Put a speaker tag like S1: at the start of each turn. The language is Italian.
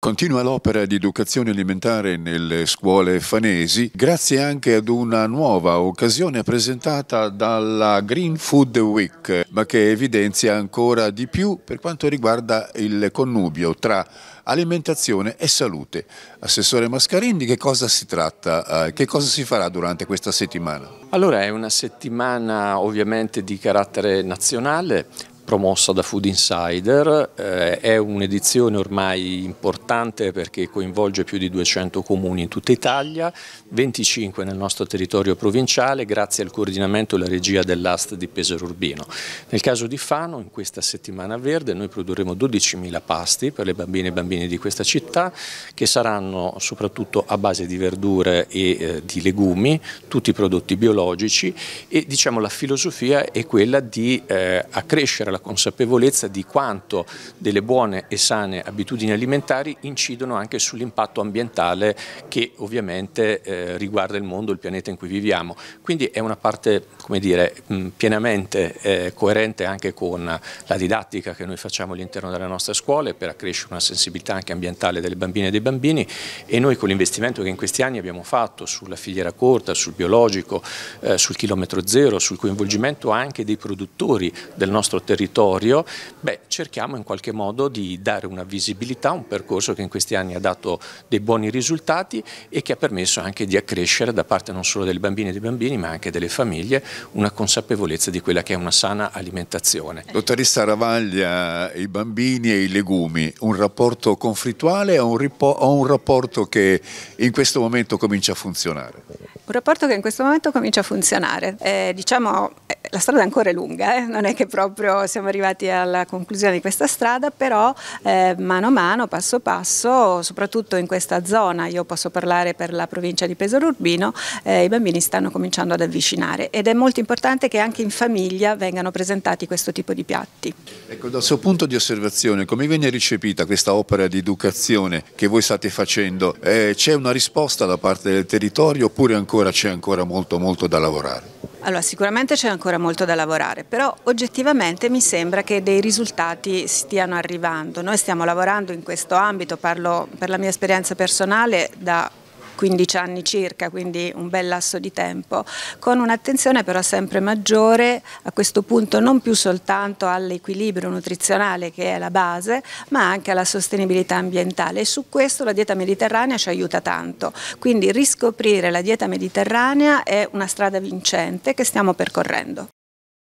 S1: Continua l'opera di educazione alimentare nelle scuole fanesi grazie anche ad una nuova occasione presentata dalla Green Food Week ma che evidenzia ancora di più per quanto riguarda il connubio tra alimentazione e salute. Assessore Mascarini, che cosa si tratta? Eh, che cosa si farà durante questa settimana?
S2: Allora è una settimana ovviamente di carattere nazionale promossa da Food Insider, eh, è un'edizione ormai importante perché coinvolge più di 200 comuni in tutta Italia, 25 nel nostro territorio provinciale grazie al coordinamento e alla regia dell'AST di Pesaro Urbino. Nel caso di Fano, in questa settimana verde, noi produrremo 12.000 pasti per le bambine e bambini di questa città che saranno soprattutto a base di verdure e eh, di legumi, tutti prodotti biologici e diciamo la filosofia è quella di eh, accrescere la la consapevolezza di quanto delle buone e sane abitudini alimentari incidono anche sull'impatto ambientale che ovviamente eh, riguarda il mondo, il pianeta in cui viviamo. Quindi è una parte come dire, mh, pienamente eh, coerente anche con la didattica che noi facciamo all'interno della nostra scuola per accrescere una sensibilità anche ambientale delle bambine e dei bambini e noi con l'investimento che in questi anni abbiamo fatto sulla filiera corta, sul biologico, eh, sul chilometro zero, sul coinvolgimento anche dei produttori del nostro territorio territorio, beh, cerchiamo in qualche modo di dare una visibilità a un percorso che in questi anni ha dato dei buoni risultati e che ha permesso anche di accrescere da parte non solo delle bambine e dei bambini ma anche delle famiglie una consapevolezza di quella che è una sana alimentazione.
S1: Dottoressa Ravaglia, i bambini e i legumi, un rapporto conflittuale o un, o un rapporto che in questo momento comincia a funzionare?
S3: Un rapporto che in questo momento comincia a funzionare. Eh, diciamo, eh, la strada ancora è lunga, eh? non è che proprio siamo arrivati alla conclusione di questa strada, però eh, mano a mano, passo passo, soprattutto in questa zona, io posso parlare per la provincia di Pesaro Urbino, eh, i bambini stanno cominciando ad avvicinare ed è molto importante che anche in famiglia vengano presentati questo tipo di piatti.
S1: Ecco, dal suo punto di osservazione, come viene ricepita questa opera di educazione che voi state facendo? Eh, c'è una risposta da parte del territorio oppure ancora c'è ancora molto molto da lavorare?
S3: Allora, sicuramente c'è ancora molto da lavorare, però oggettivamente mi sembra che dei risultati stiano arrivando. Noi stiamo lavorando in questo ambito, parlo per la mia esperienza personale da 15 anni circa, quindi un bel lasso di tempo, con un'attenzione però sempre maggiore a questo punto non più soltanto all'equilibrio nutrizionale che è la base, ma anche alla sostenibilità ambientale e su questo la dieta mediterranea ci aiuta tanto. Quindi riscoprire la dieta mediterranea è una strada vincente che stiamo percorrendo.